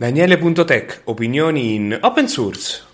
Daniele.tech, opinioni in open source.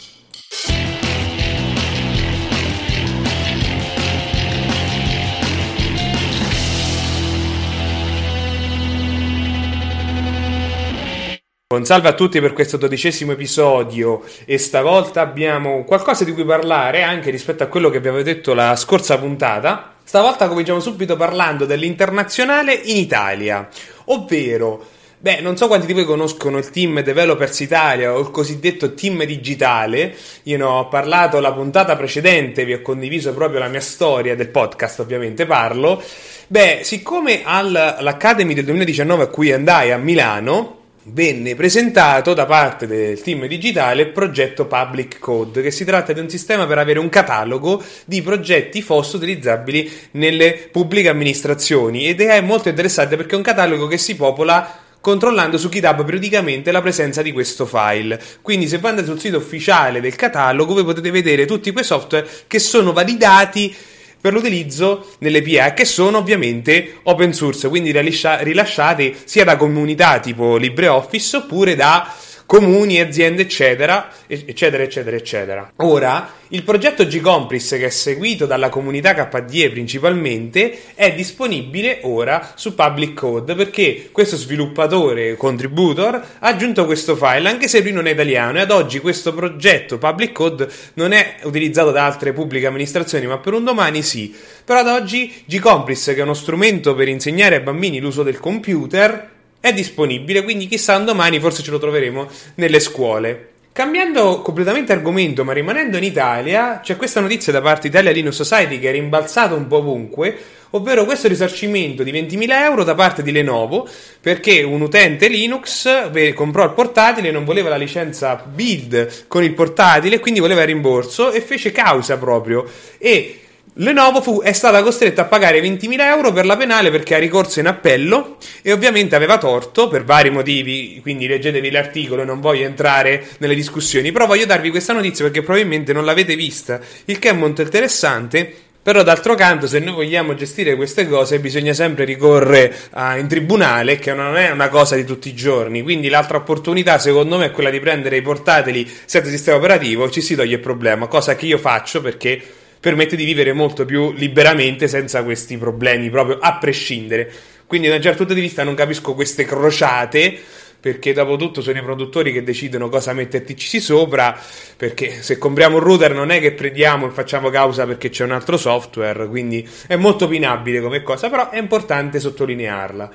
Un salve a tutti per questo dodicesimo episodio e stavolta abbiamo qualcosa di cui parlare anche rispetto a quello che vi avevo detto la scorsa puntata. Stavolta cominciamo subito parlando dell'internazionale in Italia, ovvero Beh, non so quanti di voi conoscono il team Developers Italia o il cosiddetto team digitale. Io ne ho parlato la puntata precedente, vi ho condiviso proprio la mia storia del podcast, ovviamente parlo. Beh, siccome all'Academy del 2019 a cui andai a Milano, venne presentato da parte del team digitale il progetto Public Code, che si tratta di un sistema per avere un catalogo di progetti FOSS utilizzabili nelle pubbliche amministrazioni ed è molto interessante perché è un catalogo che si popola controllando su GitHub periodicamente la presenza di questo file. Quindi se andate sul sito ufficiale del catalogo voi potete vedere tutti quei software che sono validati per l'utilizzo nelle PA che sono ovviamente open source, quindi rilasciati sia da comunità tipo LibreOffice oppure da comuni, aziende, eccetera, eccetera, eccetera, eccetera. Ora, il progetto g Gcompris, che è seguito dalla comunità KDE principalmente, è disponibile ora su Public Code perché questo sviluppatore, contributor, ha aggiunto questo file, anche se lui non è italiano, e ad oggi questo progetto Public Code non è utilizzato da altre pubbliche amministrazioni, ma per un domani sì. Però ad oggi g Gcompris, che è uno strumento per insegnare ai bambini l'uso del computer, è disponibile, quindi chissà domani forse ce lo troveremo nelle scuole. Cambiando completamente argomento, ma rimanendo in Italia, c'è questa notizia da parte Italia Linux Society che è rimbalzata un po' ovunque, ovvero questo risarcimento di 20.000 euro da parte di Lenovo perché un utente Linux comprò il portatile e non voleva la licenza build con il portatile, quindi voleva il rimborso e fece causa proprio. E Lenovo fu, è stata costretta a pagare 20.000 euro per la penale perché ha ricorso in appello e ovviamente aveva torto per vari motivi, quindi leggetevi l'articolo, non voglio entrare nelle discussioni, però voglio darvi questa notizia perché probabilmente non l'avete vista, il che è molto interessante. Però d'altro canto, se noi vogliamo gestire queste cose, bisogna sempre ricorrere a, in tribunale, che non è una cosa di tutti i giorni. Quindi l'altra opportunità, secondo me, è quella di prendere i portatili senza sistema operativo, ci si toglie il problema, cosa che io faccio perché permette di vivere molto più liberamente senza questi problemi, proprio a prescindere. Quindi da un certo punto di vista non capisco queste crociate perché dopo tutto sono i produttori che decidono cosa mettertici sopra, perché se compriamo un router non è che prendiamo e facciamo causa perché c'è un altro software, quindi è molto opinabile come cosa, però è importante sottolinearla.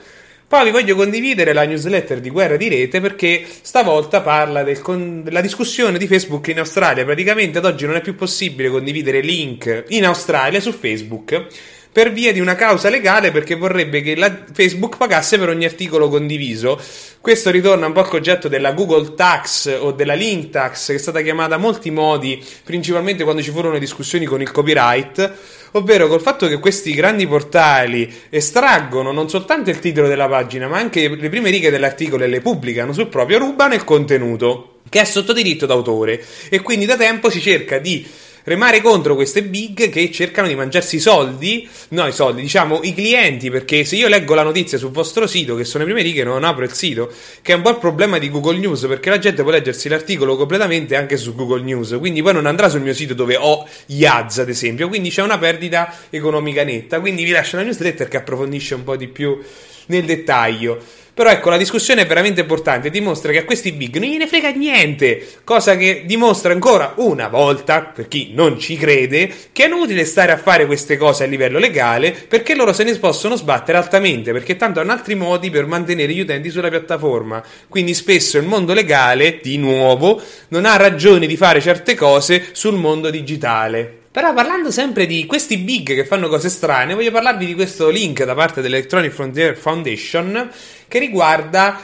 Poi vi voglio condividere la newsletter di Guerra di Rete perché stavolta parla del con- della discussione di Facebook in Australia. Praticamente ad oggi non è più possibile condividere link in Australia su Facebook per via di una causa legale perché vorrebbe che Facebook pagasse per ogni articolo condiviso. Questo ritorna un po' al concetto della Google Tax o della Link Tax, che è stata chiamata a molti modi, principalmente quando ci furono discussioni con il copyright ovvero col fatto che questi grandi portali estraggono non soltanto il titolo della pagina, ma anche le prime righe dell'articolo e le pubblicano sul proprio, rubano il contenuto che è sotto diritto d'autore e quindi da tempo si cerca di remare contro queste big che cercano di mangiarsi i soldi, no i soldi, diciamo i clienti, perché se io leggo la notizia sul vostro sito, che sono le prime righe, non apro il sito, che è un po' il problema di Google News, perché la gente può leggersi l'articolo completamente anche su Google News, quindi poi non andrà sul mio sito dove ho gli ads, ad esempio, quindi c'è una perdita economica netta, quindi vi lascio la newsletter che approfondisce un po' di più nel dettaglio. Però ecco, la discussione è veramente importante, dimostra che a questi big non gliene frega niente, cosa che dimostra ancora una volta, per chi non ci crede, che è inutile stare a fare queste cose a livello legale, perché loro se ne possono sbattere altamente, perché tanto hanno altri modi per mantenere gli utenti sulla piattaforma. Quindi spesso il mondo legale, di nuovo, non ha ragione di fare certe cose sul mondo digitale. Però parlando sempre di questi big che fanno cose strane, voglio parlarvi di questo link da parte dell'Electronic Frontier Foundation che riguarda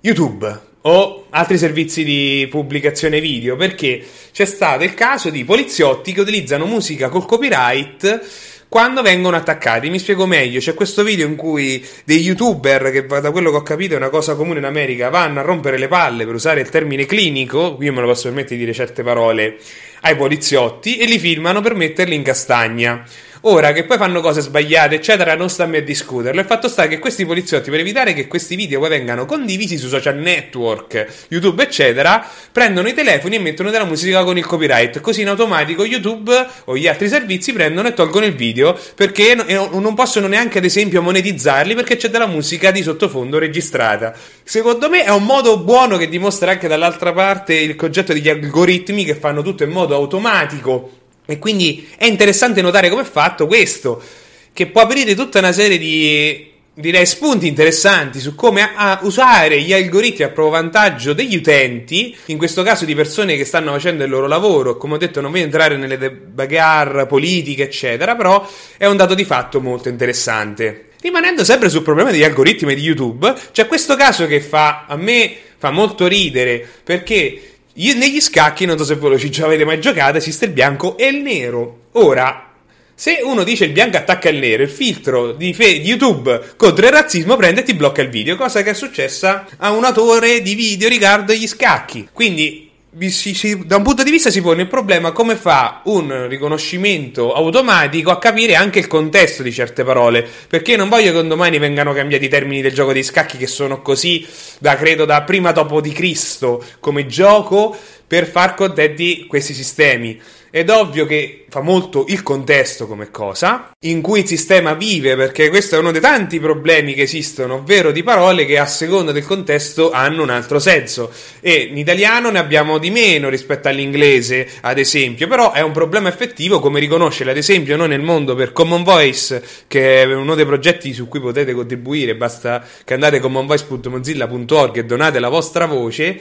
YouTube o altri servizi di pubblicazione video, perché c'è stato il caso di poliziotti che utilizzano musica col copyright quando vengono attaccati. Mi spiego meglio: c'è questo video in cui dei youtuber, che da quello che ho capito è una cosa comune in America, vanno a rompere le palle per usare il termine clinico. Io me lo posso permettere di dire certe parole ai poliziotti e li filmano per metterli in castagna. Ora che poi fanno cose sbagliate, eccetera, non sta a me a discuterlo. Il fatto sta che questi poliziotti, per evitare che questi video poi vengano condivisi su social network, YouTube, eccetera, prendono i telefoni e mettono della musica con il copyright. Così in automatico YouTube o gli altri servizi prendono e tolgono il video perché non possono neanche, ad esempio, monetizzarli perché c'è della musica di sottofondo registrata. Secondo me è un modo buono che dimostra anche dall'altra parte il concetto degli algoritmi che fanno tutto in modo automatico e quindi è interessante notare come è fatto questo, che può aprire tutta una serie di direi spunti interessanti su come a- usare gli algoritmi a proprio vantaggio degli utenti, in questo caso di persone che stanno facendo il loro lavoro, come ho detto non voglio entrare nelle debugger politiche eccetera, però è un dato di fatto molto interessante. Rimanendo sempre sul problema degli algoritmi di YouTube, c'è questo caso che fa a me fa molto ridere perché io, negli scacchi, non so se voi lo ci avete mai giocato, esiste il bianco e il nero. Ora, se uno dice il bianco attacca il nero, il filtro di, fe- di YouTube contro il razzismo prende e ti blocca il video, cosa che è successa a un autore di video riguardo agli scacchi. Quindi si, si, da un punto di vista si pone il problema come fa un riconoscimento automatico a capire anche il contesto di certe parole. Perché io non voglio che un domani vengano cambiati i termini del gioco dei scacchi che sono così da credo da prima dopo di Cristo come gioco per far contenti questi sistemi. Ed ovvio che fa molto il contesto come cosa, in cui il sistema vive, perché questo è uno dei tanti problemi che esistono, ovvero di parole che a seconda del contesto hanno un altro senso. E in italiano ne abbiamo di meno rispetto all'inglese, ad esempio, però è un problema effettivo come riconoscere, ad esempio, noi nel mondo per Common Voice, che è uno dei progetti su cui potete contribuire, basta che andate a commonvoice.mozilla.org e donate la vostra voce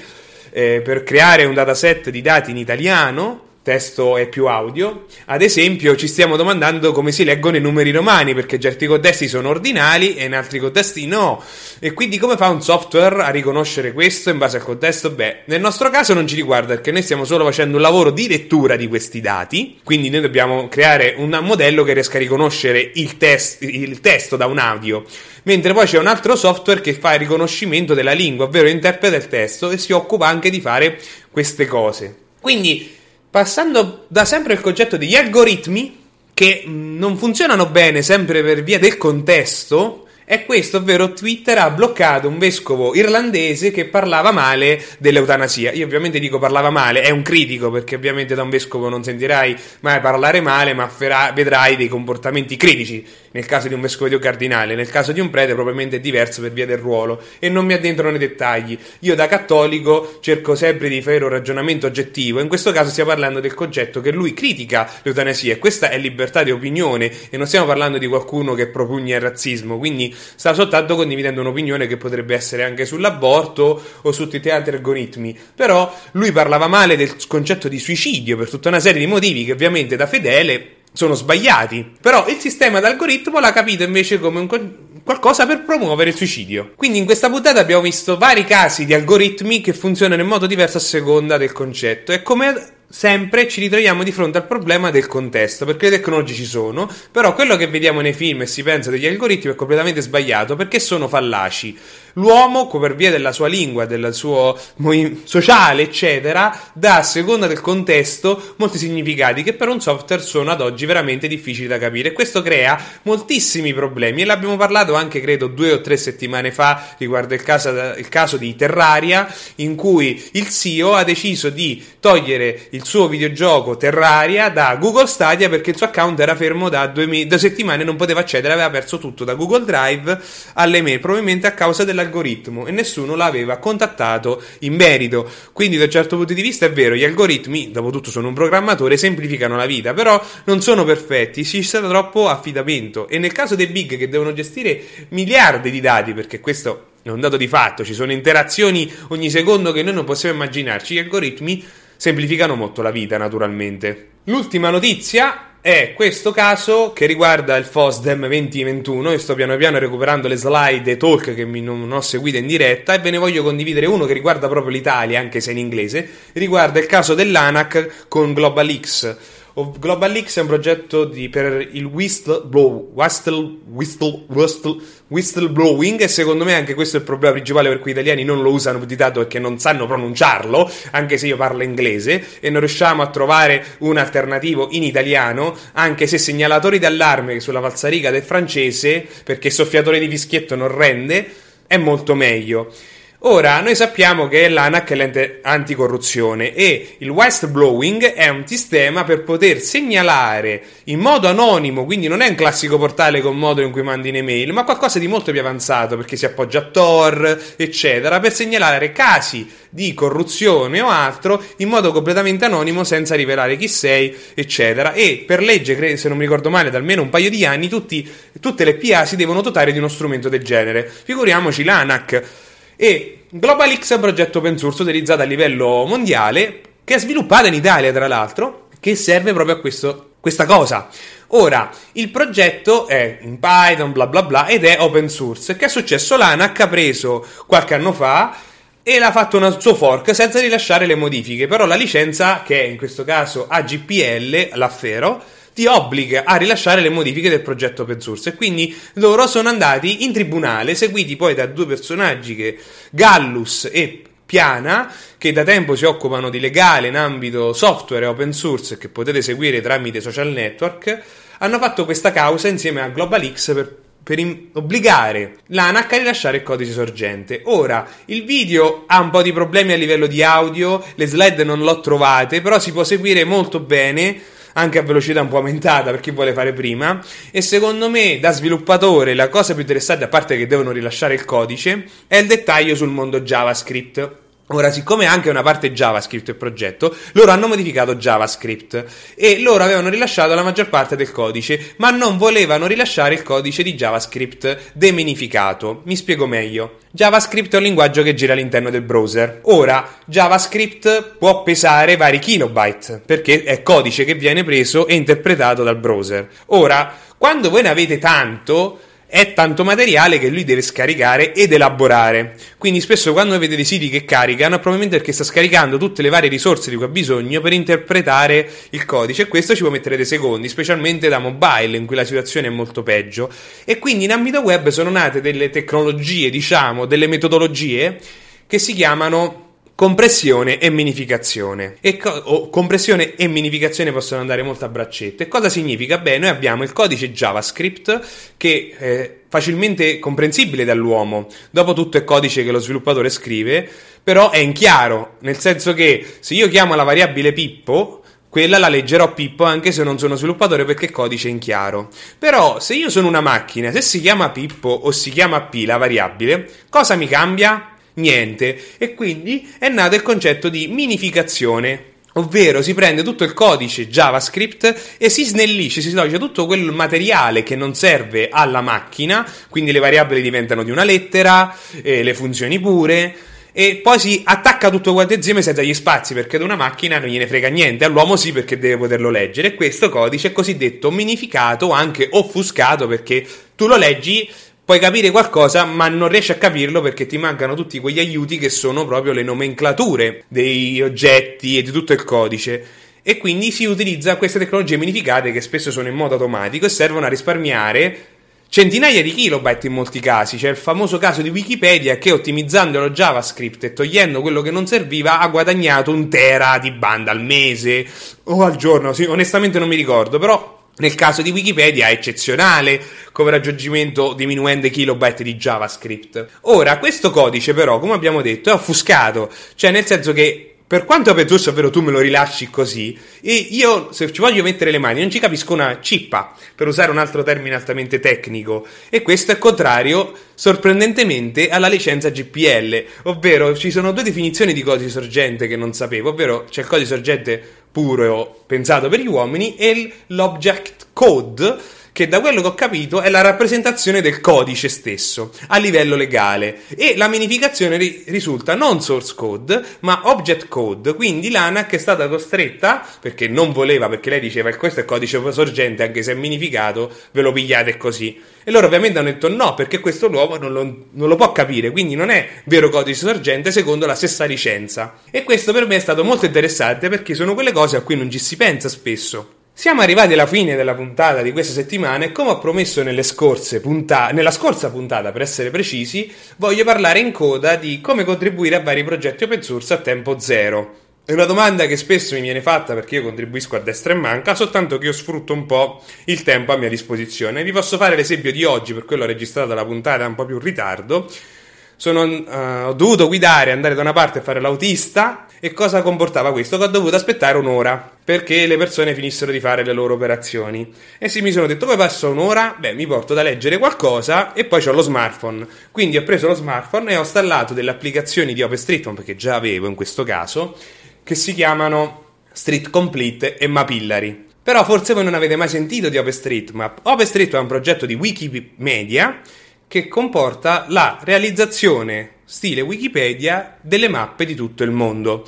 eh, per creare un dataset di dati in italiano testo e più audio. Ad esempio, ci stiamo domandando come si leggono i numeri romani, perché certi contesti sono ordinali e in altri contesti no. E quindi come fa un software a riconoscere questo in base al contesto? Beh, nel nostro caso non ci riguarda perché noi stiamo solo facendo un lavoro di lettura di questi dati, quindi noi dobbiamo creare un modello che riesca a riconoscere il, test, il testo da un audio. Mentre poi c'è un altro software che fa il riconoscimento della lingua, ovvero interpreta il testo e si occupa anche di fare queste cose. Quindi passando da sempre al concetto degli algoritmi che mm, non funzionano bene sempre per via del contesto. È questo, ovvero Twitter ha bloccato un vescovo irlandese che parlava male dell'eutanasia. Io ovviamente dico parlava male, è un critico perché ovviamente da un vescovo non sentirai mai parlare male, ma vedrai dei comportamenti critici nel caso di un vescovio cardinale, nel caso di un prete probabilmente è diverso per via del ruolo e non mi addentro nei dettagli. Io da cattolico cerco sempre di fare un ragionamento oggettivo, in questo caso stiamo parlando del concetto che lui critica l'eutanasia e questa è libertà di opinione e non stiamo parlando di qualcuno che propugna il razzismo, quindi sta soltanto condividendo un'opinione che potrebbe essere anche sull'aborto o su tutti i teatri algoritmi, però lui parlava male del concetto di suicidio per tutta una serie di motivi che ovviamente da fedele sono sbagliati. Però il sistema d'algoritmo l'ha capito invece come un co- qualcosa per promuovere il suicidio. Quindi in questa puntata abbiamo visto vari casi di algoritmi che funzionano in modo diverso a seconda del concetto e come sempre ci ritroviamo di fronte al problema del contesto, perché le tecnologie ci sono, però quello che vediamo nei film e si pensa degli algoritmi è completamente sbagliato perché sono fallaci. L'uomo, per via della sua lingua, del suo sociale, eccetera, dà a seconda del contesto molti significati che per un software sono ad oggi veramente difficili da capire. Questo crea moltissimi problemi e l'abbiamo parlato anche, credo, due o tre settimane fa riguardo il caso, il caso di Terraria, in cui il CEO ha deciso di togliere il suo videogioco Terraria da Google Stadia perché il suo account era fermo da due, due settimane e non poteva accedere, aveva perso tutto da Google Drive alle mail, probabilmente a causa della l'algoritmo e nessuno l'aveva contattato in merito. Quindi, da un certo punto di vista, è vero, gli algoritmi, dopo tutto sono un programmatore, semplificano la vita, però non sono perfetti, ci sta troppo affidamento. E nel caso dei big che devono gestire miliardi di dati, perché questo è un dato di fatto, ci sono interazioni ogni secondo che noi non possiamo immaginarci, gli algoritmi semplificano molto la vita naturalmente. L'ultima notizia è questo caso che riguarda il FOSDEM 2021 io sto piano piano recuperando le slide e talk che mi non ho seguite in diretta e ve ne voglio condividere uno che riguarda proprio l'Italia anche se in inglese riguarda il caso dell'ANAC con Global X Global Leaks è un progetto di, per il whistleblow, whistle, whistle, whistle, whistleblowing e secondo me anche questo è il problema principale per cui gli italiani non lo usano più di tanto perché non sanno pronunciarlo, anche se io parlo inglese, e non riusciamo a trovare un alternativo in italiano, anche se segnalatori d'allarme sulla falsariga del francese, perché soffiatore di fischietto non rende, è molto meglio. Ora, noi sappiamo che l'ANAC è l'ente anticorruzione e il whistleblowing è un sistema per poter segnalare in modo anonimo, quindi non è un classico portale con modo in cui mandi un'email, ma qualcosa di molto più avanzato perché si appoggia a Tor, eccetera, per segnalare casi di corruzione o altro in modo completamente anonimo senza rivelare chi sei, eccetera. E per legge, se non mi ricordo male, da almeno un paio di anni tutti, tutte le PA si devono dotare di uno strumento del genere. Figuriamoci l'ANAC e GlobalX è un progetto open source utilizzato a livello mondiale, che è sviluppato in Italia tra l'altro, che serve proprio a questo, questa cosa. Ora, il progetto è in Python, bla bla bla, ed è open source. Che è successo? L'ANAC ha preso qualche anno fa e l'ha fatto un suo fork senza rilasciare le modifiche, però la licenza, che è in questo caso AGPL, l'affero, ti obbliga a rilasciare le modifiche del progetto open source. E quindi loro sono andati in tribunale, seguiti poi da due personaggi che Gallus e Piana, che da tempo si occupano di legale in ambito software open source che potete seguire tramite social network, hanno fatto questa causa insieme a GlobalX per, per in, obbligare l'ANAC a rilasciare il codice sorgente. Ora, il video ha un po' di problemi a livello di audio, le slide non l'ho trovate, però si può seguire molto bene anche a velocità un po' aumentata per chi vuole fare prima. E secondo me, da sviluppatore, la cosa più interessante, a parte che devono rilasciare il codice, è il dettaglio sul mondo JavaScript Ora, siccome anche una parte JavaScript il progetto, loro hanno modificato JavaScript e loro avevano rilasciato la maggior parte del codice, ma non volevano rilasciare il codice di JavaScript deminificato. Mi spiego meglio. JavaScript è un linguaggio che gira all'interno del browser. Ora, JavaScript può pesare vari kilobyte, perché è codice che viene preso e interpretato dal browser. Ora, quando voi ne avete tanto, è tanto materiale che lui deve scaricare ed elaborare. Quindi spesso quando vedete dei siti che caricano è probabilmente perché sta scaricando tutte le varie risorse di cui ha bisogno per interpretare il codice e questo ci può mettere dei secondi, specialmente da mobile in cui la situazione è molto peggio. E quindi in ambito web sono nate delle tecnologie, diciamo, delle metodologie che si chiamano compressione e minificazione. E co- compressione e minificazione possono andare molto a braccetto. E cosa significa? Beh, noi abbiamo il codice JavaScript che è eh, facilmente comprensibile dall'uomo. Dopo tutto è codice che lo sviluppatore scrive, però è in chiaro, nel senso che se io chiamo la variabile Pippo, quella la leggerò Pippo anche se non sono sviluppatore perché il codice è in chiaro. Però se io sono una macchina, se si chiama Pippo o si chiama P la variabile, cosa mi cambia? niente. E quindi è nato il concetto di minificazione. Ovvero si prende tutto il codice JavaScript e si snellisce, si snellisce tutto quel materiale che non serve alla macchina, quindi le variabili diventano di una lettera, eh, le funzioni pure, e poi si attacca tutto quanto insieme senza gli spazi perché ad una macchina non gliene frega niente, all'uomo sì perché deve poterlo leggere. e Questo codice è cosiddetto minificato anche offuscato perché tu lo leggi puoi capire qualcosa, ma non riesci a capirlo perché ti mancano tutti quegli aiuti che sono proprio le nomenclature dei oggetti e di tutto il codice. E quindi si utilizza queste tecnologie minificate che spesso sono in modo automatico e servono a risparmiare centinaia di kilobyte in molti casi. C'è il famoso caso di Wikipedia che ottimizzando lo JavaScript e togliendo quello che non serviva ha guadagnato un tera di banda al mese o al giorno. Sì, onestamente non mi ricordo, però nel caso di Wikipedia è eccezionale come raggiungimento diminuendo i kilobyte di JavaScript. Ora, questo codice però, come abbiamo detto, è offuscato, cioè nel senso che per quanto open source, ovvero tu me lo rilasci così, e io se ci voglio mettere le mani non ci capisco una cippa, per usare un altro termine altamente tecnico, e questo è contrario sorprendentemente alla licenza GPL, ovvero ci sono due definizioni di codice sorgente che non sapevo, ovvero c'è il codice sorgente puro pensato per gli uomini e l'object code che da quello che ho capito è la rappresentazione del codice stesso a livello legale e la minificazione ri- risulta non source code ma object code, quindi l'ANAC è stata costretta perché non voleva, perché lei diceva eh, questo è il codice sorgente anche se è minificato, ve lo pigliate così. E loro ovviamente hanno detto no, perché questo l'uomo non lo, non lo, può capire, quindi non è vero codice sorgente secondo la stessa licenza. E questo per me è stato molto interessante perché sono quelle cose a cui non ci si pensa spesso. Siamo arrivati alla fine della puntata di questa settimana e come ho promesso punta- nella scorsa puntata, per essere precisi, voglio parlare in coda di come contribuire a vari progetti open source a tempo zero. È una domanda che spesso mi viene fatta perché io contribuisco a destra e manca, soltanto che io sfrutto un po' il tempo a mia disposizione. Vi posso fare l'esempio di oggi, per quello ho registrato la puntata un po' più in ritardo. Sono, uh, ho dovuto guidare, andare da una parte e fare l'autista e cosa comportava questo? Che ho dovuto aspettare un'ora perché le persone finissero di fare le loro operazioni. E sì, mi sono detto, come passo un'ora? Beh, mi porto da leggere qualcosa e poi ho lo smartphone. Quindi ho preso lo smartphone e ho installato delle applicazioni di OpenStreetMap, che già avevo in questo caso, che si chiamano Street Complete e Mapillary. Però forse voi non avete mai sentito di OpenStreetMap. OpenStreetMap è un progetto di Wikimedia che comporta la realizzazione, stile Wikipedia, delle mappe di tutto il mondo.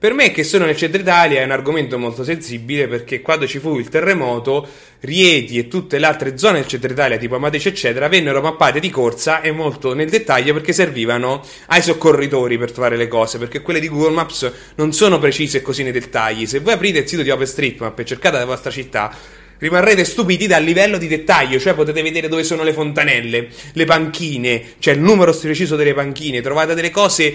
Per me, che sono nel centro Italia, è un argomento molto sensibile perché quando ci fu il terremoto, Rieti e tutte le altre zone del centro Italia, tipo Amatrice, eccetera, vennero mappate di corsa e molto nel dettaglio perché servivano ai soccorritori per trovare le cose. Perché quelle di Google Maps non sono precise così nei dettagli. Se voi aprite il sito di OpenStreetMap e cercate la vostra città, rimarrete stupiti dal livello di dettaglio, cioè potete vedere dove sono le fontanelle, le panchine, cioè il numero preciso delle panchine, trovate delle cose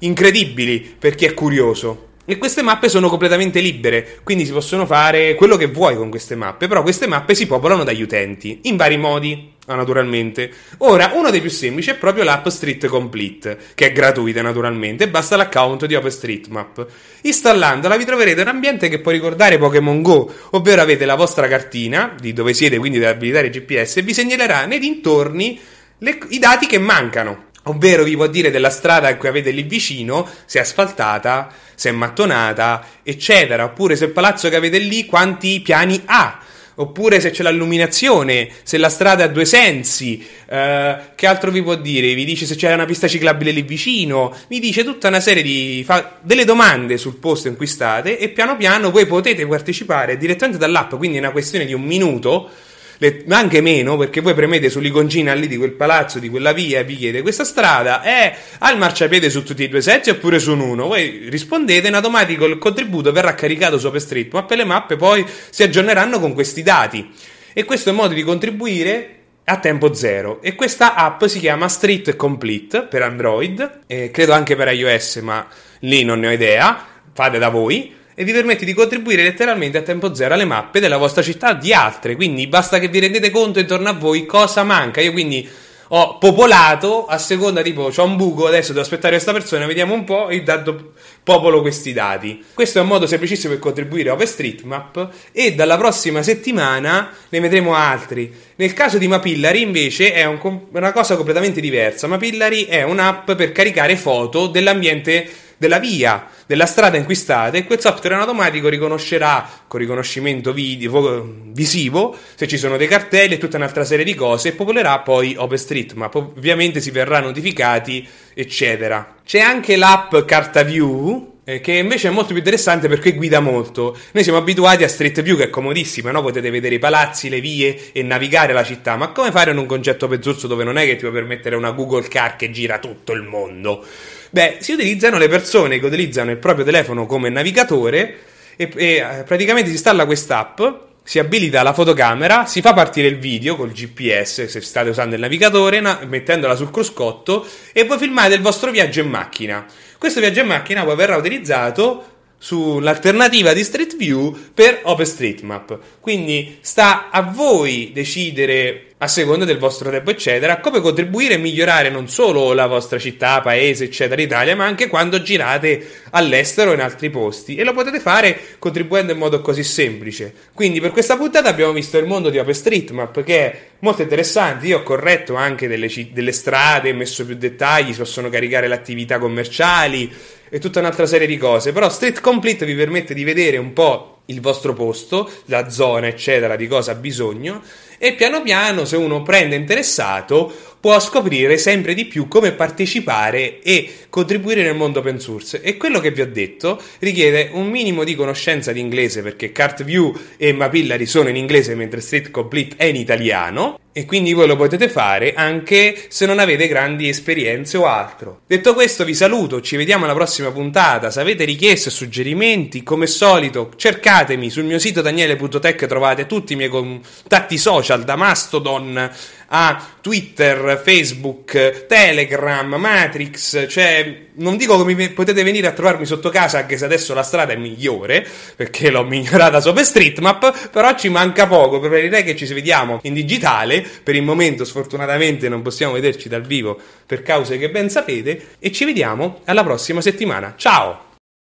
incredibili per chi è curioso. E queste mappe sono completamente libere, quindi si possono fare quello che vuoi con queste mappe, però queste mappe si popolano dagli utenti, in vari modi, naturalmente. Ora, uno dei più semplici è proprio l'app Street Complete, che è gratuita naturalmente, basta l'account di OpenStreetMap. Installandola vi troverete un ambiente che può ricordare Pokémon Go, ovvero avete la vostra cartina, di dove siete, quindi da abilitare GPS, e vi segnalerà nei dintorni le, i dati che mancano. Ovvero vi può dire della strada che avete lì vicino, se è asfaltata, se è mattonata, eccetera. Oppure se il palazzo che avete lì quanti piani ha. Oppure se c'è l'illuminazione, se la strada ha due sensi. Eh, che altro vi può dire? Vi dice se c'è una pista ciclabile lì vicino. Vi dice tutta una serie di... Fa- delle domande sul posto in cui state e piano piano voi potete partecipare direttamente dall'app. Quindi è una questione di un minuto le, anche meno, perché voi premete sull'iconcina lì di quel palazzo, di quella via e vi chiede questa strada è al marciapiede su tutti e due i sezzi oppure su un uno? Voi rispondete in automatico il contributo verrà caricato su OpenStreetMap e le mappe poi si aggiorneranno con questi dati. E questo è un modo di contribuire a tempo zero e questa app si chiama Street Complete per Android, e eh, credo anche per iOS, ma lì non ne ho idea, fate da voi e vi permette di contribuire letteralmente a tempo zero alle mappe della vostra città di altre. Quindi basta che vi rendete conto intorno a voi cosa manca. Io quindi ho popolato a seconda tipo c'è un buco adesso devo aspettare questa persona vediamo un po' e intanto popolo questi dati questo è un modo semplicissimo per contribuire a OpenStreetMap e dalla prossima settimana ne vedremo altri nel caso di Mapillary invece è un, una cosa completamente diversa Mapillary è un'app per caricare foto dell'ambiente della via, della strada in cui state, e quel software in automatico riconoscerà con riconoscimento video, visivo se ci sono dei cartelli e tutta un'altra serie di cose e popolerà poi OpenStreetMap. Ovviamente si verrà notificati, eccetera. C'è anche l'app CartaView eh, che invece è molto più interessante perché guida molto. Noi siamo abituati a Street View che è comodissima, no? potete vedere i palazzi, le vie e navigare la città, ma come fare in un concetto pezzurso dove non è che ti puoi permettere una Google Car che gira tutto il mondo? Beh, si utilizzano le persone che utilizzano il proprio telefono come navigatore e, e eh, praticamente si installa quest'app si abilita la fotocamera, si fa partire il video col GPS se state usando il navigatore, mettendola sul cruscotto e voi filmate il vostro viaggio in macchina. Questo viaggio in macchina poi verrà utilizzato sull'alternativa di Street View per OpenStreetMap. Quindi sta a voi decidere a seconda del vostro tempo, eccetera, come contribuire e migliorare non solo la vostra città, paese, eccetera, Italia, ma anche quando girate all'estero in altri posti. E lo potete fare contribuendo in modo così semplice. Quindi, per questa puntata abbiamo visto il mondo di OpenStreetMap, che è molto interessante. Io ho corretto anche delle, delle strade, messo più dettagli, si possono caricare le attività commerciali e tutta un'altra serie di cose. Però Street Complete vi permette di vedere un po' il vostro posto, la zona, eccetera, di cosa ha bisogno. E piano piano, se uno prende interessato, può scoprire sempre di più come partecipare e contribuire nel mondo open source. E quello che vi ho detto richiede un minimo di conoscenza di inglese, perché Cartview e Mapillary sono in inglese mentre Street Complete è in italiano e quindi voi lo potete fare anche se non avete grandi esperienze o altro. Detto questo vi saluto, ci vediamo alla prossima puntata, se avete richieste o suggerimenti come solito cercatemi sul mio sito daniele.tech trovate tutti i miei contatti social da Mastodon a Twitter, Facebook, Telegram, Matrix, cioè non dico che potete venire a trovarmi sotto casa anche se adesso la strada è migliore perché l'ho migliorata su OpenStreetMap, però ci manca poco, per dire che ci vediamo in digitale per il momento, sfortunatamente, non possiamo vederci dal vivo per cause che ben sapete. E ci vediamo alla prossima settimana. Ciao!